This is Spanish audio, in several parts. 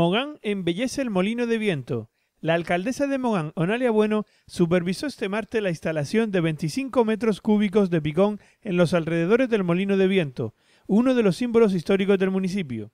Mogán embellece el molino de viento. La alcaldesa de Mogán, Onalia Bueno, supervisó este martes la instalación de 25 metros cúbicos de picón en los alrededores del molino de viento, uno de los símbolos históricos del municipio.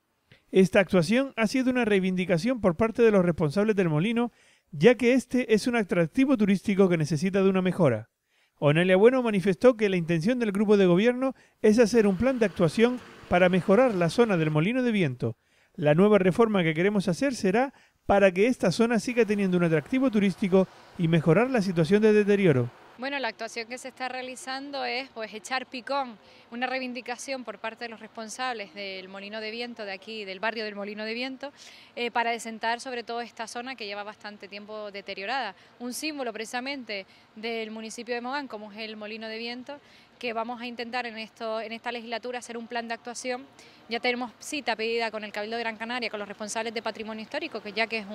Esta actuación ha sido una reivindicación por parte de los responsables del molino, ya que este es un atractivo turístico que necesita de una mejora. Onalia Bueno manifestó que la intención del grupo de gobierno es hacer un plan de actuación para mejorar la zona del molino de viento, la nueva reforma que queremos hacer será para que esta zona siga teniendo un atractivo turístico y mejorar la situación de deterioro. Bueno, la actuación que se está realizando es pues echar picón, una reivindicación por parte de los responsables del Molino de Viento de aquí, del barrio del Molino de Viento, eh, para desentar sobre todo esta zona que lleva bastante tiempo deteriorada. Un símbolo precisamente del municipio de Mogán, como es el Molino de Viento, que vamos a intentar en, esto, en esta legislatura hacer un plan de actuación. Ya tenemos cita pedida con el Cabildo de Gran Canaria, con los responsables de patrimonio histórico, que ya que es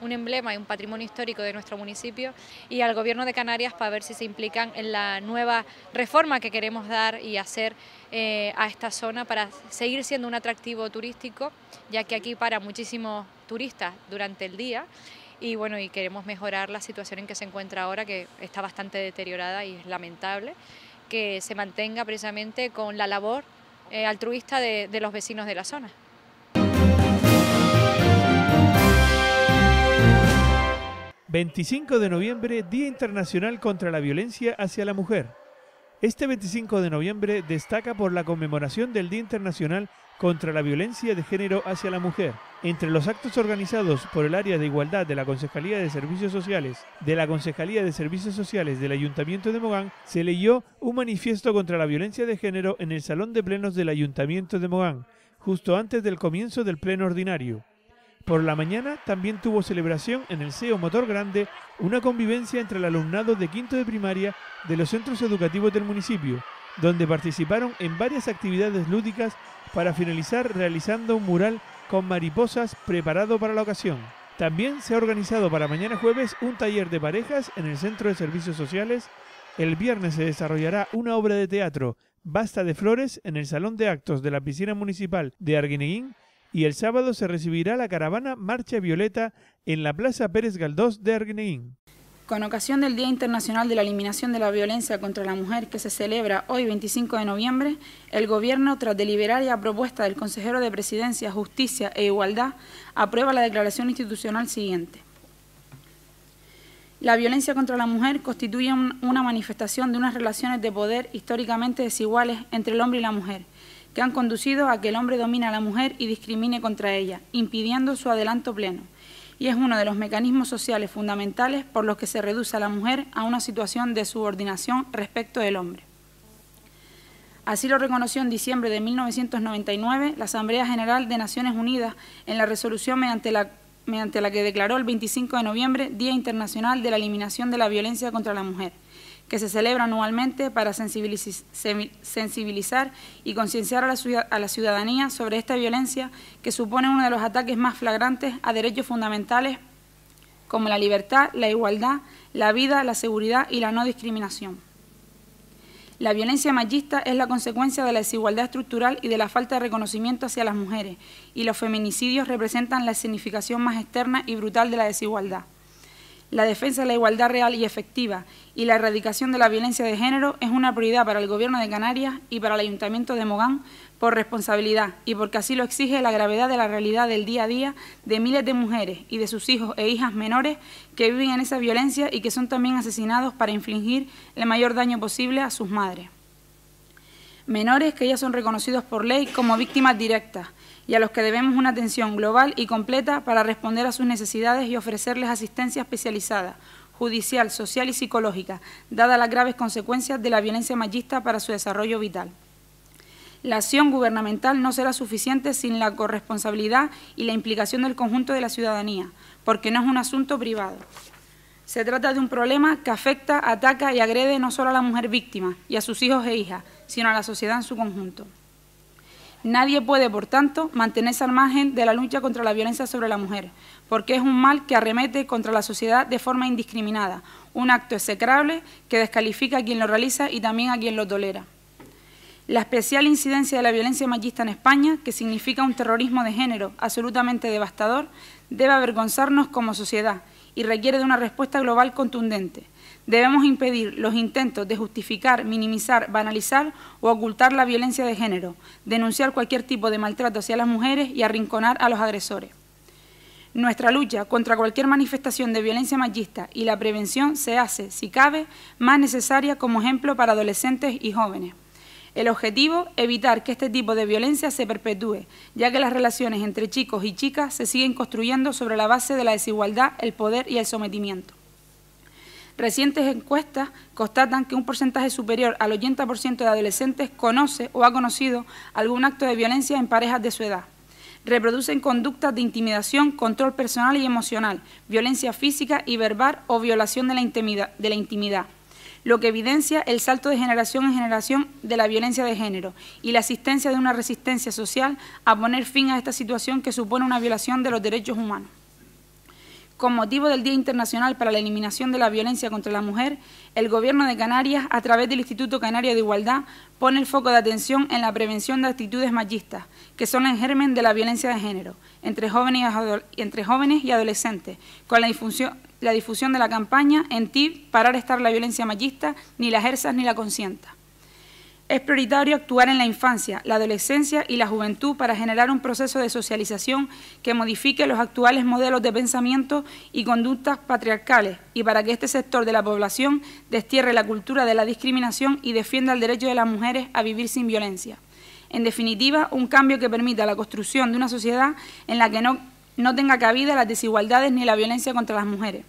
un, emblema y un patrimonio histórico de nuestro municipio, y al Gobierno de Canarias para ver si se implican en la nueva reforma que queremos dar y hacer eh, a esta zona para seguir siendo un atractivo turístico, ya que aquí para muchísimos turistas durante el día y bueno, y queremos mejorar la situación en que se encuentra ahora, que está bastante deteriorada y es lamentable que se mantenga precisamente con la labor eh, altruista de los vecinos de la zona. ...25 de noviembre, Día Internacional contra la Violencia hacia la Mujer. Este 25 de noviembre destaca por la conmemoración del Día Internacional contra la Violencia de Género hacia la Mujer. Entre los actos organizados por el área de igualdad de la Concejalía de Servicios Sociales, de la Concejalía de Servicios Sociales del Ayuntamiento de Mogán, se leyó un manifiesto contra la violencia de género en el Salón de Plenos del Ayuntamiento de Mogán, justo antes del comienzo del Pleno Ordinario. Por la mañana también tuvo celebración en el CEO Motor Grande una convivencia entre el alumnado de quinto de primaria de los centros educativos del municipio, donde participaron en varias actividades lúdicas para finalizar realizando un mural con mariposas preparado para la ocasión. También se ha organizado para mañana jueves un taller de parejas en el Centro de Servicios Sociales. El viernes se desarrollará una obra de teatro, Basta de Flores, en el Salón de Actos de la Piscina Municipal de Arguineguín y el sábado se recibirá la caravana Marcha Violeta en la Plaza Pérez Galdós de Arguineguín. Con ocasión del Día Internacional de la Eliminación de la Violencia contra la Mujer que se celebra hoy 25 de noviembre, el Gobierno, tras deliberar y a propuesta del consejero de Presidencia, Justicia e Igualdad, aprueba la declaración institucional siguiente. La violencia contra la mujer constituye una manifestación de unas relaciones de poder históricamente desiguales entre el hombre y la mujer, que han conducido a que el hombre domine a la mujer y discrimine contra ella, impidiendo su adelanto pleno. Y es uno de los mecanismos sociales fundamentales por los que se reduce a la mujer a una situación de subordinación respecto del hombre. Así lo reconoció en diciembre de 1999 la Asamblea General de Naciones Unidas en la resolución mediante la, mediante la que declaró el 25 de noviembre Día Internacional de la Eliminación de la Violencia contra la Mujer que se celebra anualmente para sensibilizar y concienciar a la ciudadanía sobre esta violencia que supone uno de los ataques más flagrantes a derechos fundamentales como la libertad, la igualdad, la vida, la seguridad y la no discriminación. La violencia machista es la consecuencia de la desigualdad estructural y de la falta de reconocimiento hacia las mujeres, y los feminicidios representan la significación más externa y brutal de la desigualdad la defensa de la igualdad real y efectiva y la erradicación de la violencia de género es una prioridad para el Gobierno de Canarias y para el Ayuntamiento de Mogán por responsabilidad y porque así lo exige la gravedad de la realidad del día a día de miles de mujeres y de sus hijos e hijas menores que viven en esa violencia y que son también asesinados para infligir el mayor daño posible a sus madres menores que ya son reconocidos por ley como víctimas directas y a los que debemos una atención global y completa para responder a sus necesidades y ofrecerles asistencia especializada, judicial, social y psicológica, dadas las graves consecuencias de la violencia machista para su desarrollo vital. La acción gubernamental no será suficiente sin la corresponsabilidad y la implicación del conjunto de la ciudadanía, porque no es un asunto privado. Se trata de un problema que afecta, ataca y agrede no solo a la mujer víctima y a sus hijos e hijas, sino a la sociedad en su conjunto. Nadie puede, por tanto, mantenerse al margen de la lucha contra la violencia sobre la mujer, porque es un mal que arremete contra la sociedad de forma indiscriminada, un acto execrable que descalifica a quien lo realiza y también a quien lo tolera. La especial incidencia de la violencia machista en España, que significa un terrorismo de género absolutamente devastador, debe avergonzarnos como sociedad y requiere de una respuesta global contundente. Debemos impedir los intentos de justificar, minimizar, banalizar o ocultar la violencia de género, denunciar cualquier tipo de maltrato hacia las mujeres y arrinconar a los agresores. Nuestra lucha contra cualquier manifestación de violencia machista y la prevención se hace, si cabe, más necesaria como ejemplo para adolescentes y jóvenes. El objetivo, evitar que este tipo de violencia se perpetúe, ya que las relaciones entre chicos y chicas se siguen construyendo sobre la base de la desigualdad, el poder y el sometimiento. Recientes encuestas constatan que un porcentaje superior al 80% de adolescentes conoce o ha conocido algún acto de violencia en parejas de su edad. Reproducen conductas de intimidación, control personal y emocional, violencia física y verbal o violación de la intimidad. De la intimidad lo que evidencia el salto de generación en generación de la violencia de género y la asistencia de una resistencia social a poner fin a esta situación que supone una violación de los derechos humanos. Con motivo del Día Internacional para la Eliminación de la Violencia contra la Mujer, el Gobierno de Canarias, a través del Instituto Canario de Igualdad, pone el foco de atención en la prevención de actitudes machistas, que son el germen de la violencia de género, entre jóvenes y, adolescentes, con la difusión, de la campaña En ti, parar estar la violencia machista, ni la ejerzas ni la consientas. Es prioritario actuar en la infancia, la adolescencia y la juventud para generar un proceso de socialización que modifique los actuales modelos de pensamiento y conductas patriarcales y para que este sector de la población destierre la cultura de la discriminación y defienda el derecho de las mujeres a vivir sin violencia. En definitiva, un cambio que permita la construcción de una sociedad en la que no, tenga cabida las desigualdades ni la violencia contra las mujeres.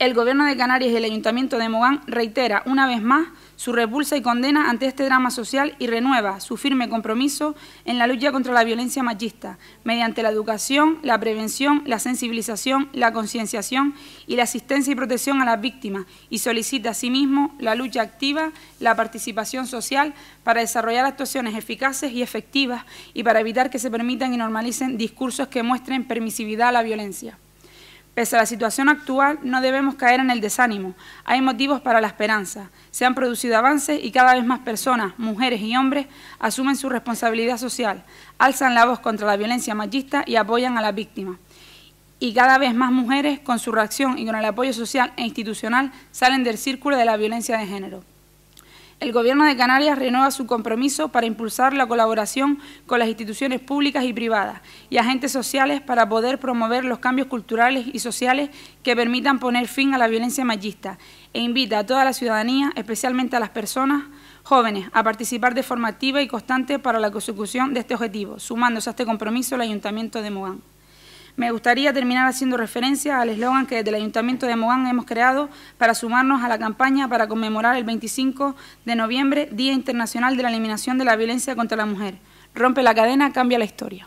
El Gobierno de Canarias y el Ayuntamiento de Mogán reitera una vez más su repulsa y condena ante este drama social y renueva su firme compromiso en la lucha contra la violencia machista mediante la educación, la prevención, la sensibilización, la concienciación y la asistencia y protección a las víctimas y solicita asimismo la lucha activa, la participación social para desarrollar actuaciones eficaces y efectivas y para evitar que se permitan y normalicen discursos que muestren permisividad a la violencia. Pese a la situación actual, no debemos caer en el desánimo. Hay motivos para la esperanza. Se han producido avances y cada vez más personas, mujeres y hombres, asumen su responsabilidad social, alzan la voz contra la violencia machista y apoyan a las víctimas. Y cada vez más mujeres, con su reacción y con el apoyo social e institucional, salen del círculo de la violencia de género el Gobierno de Canarias renueva su compromiso para impulsar la colaboración con las instituciones públicas y privadas y agentes sociales para poder promover los cambios culturales y sociales que permitan poner fin a la violencia machista e invita a toda la ciudadanía, especialmente a las personas jóvenes, a participar de forma activa y constante para la consecución de este objetivo, sumándose a este compromiso el Ayuntamiento de Mogán. Me gustaría terminar haciendo referencia al eslogan que desde el Ayuntamiento de Mogán hemos creado para sumarnos a la campaña para conmemorar el 25 de noviembre, Día Internacional de la Eliminación de la Violencia contra la Mujer. Rompe la cadena, cambia la historia.